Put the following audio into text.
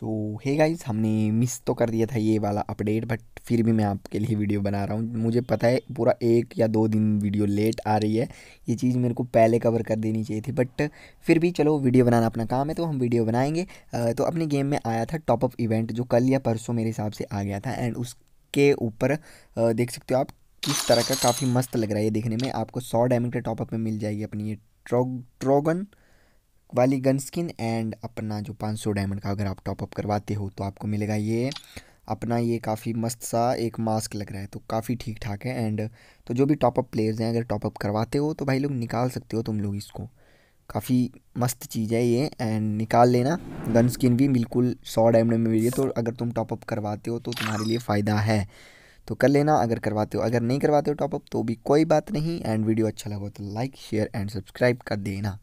सो hey guys हमने miss तो कर दिया था ये वाला अपडेट बट फिर भी मैं आपके लिए वीडियो बना रहा हूँ मुझे पता है पूरा एक या दो दिन वीडियो लेट आ रही है ये चीज़ मेरे को पहले कवर कर देनी चाहिए थी बट फिर भी चलो वीडियो बनाना अपना काम है तो हम वीडियो बनाएंगे तो अपने गेम में आया था टॉपअप इवेंट जो कल या परसों मेरे हिसाब से आ गया था एंड उसके ऊपर देख सकते हो आप किस तरह का काफ़ी मस्त लग रहा है ये देखने में आपको सौ डायमंड के टॉपअप में मिल जाएगी अपनी ये ट्रो ट्रोगन वाली गन स्किन एंड अपना जो 500 डायमंड का अगर आप टॉपअप करवाते हो तो आपको मिलेगा ये अपना ये काफ़ी मस्त सा एक मास्क लग रहा है तो काफ़ी ठीक ठाक है एंड तो जो भी टॉपअप प्लेयर्स हैं अगर टॉपअप करवाते हो तो भाई लोग निकाल सकते हो तुम लोग इसको काफ़ी मस्त चीज़ है ये एंड निकाल लेना गन स्किन भी बिल्कुल सौ डायमंड में मिली है तो अगर तुम टॉपअप करवाते हो तो तुम्हारे लिए फ़ायदा है तो कर लेना अगर करवाते हो अगर नहीं करवाते हो टॉपअप तो भी कोई बात नहीं एंड वीडियो अच्छा लगा तो लाइक शेयर एंड सब्सक्राइब कर देना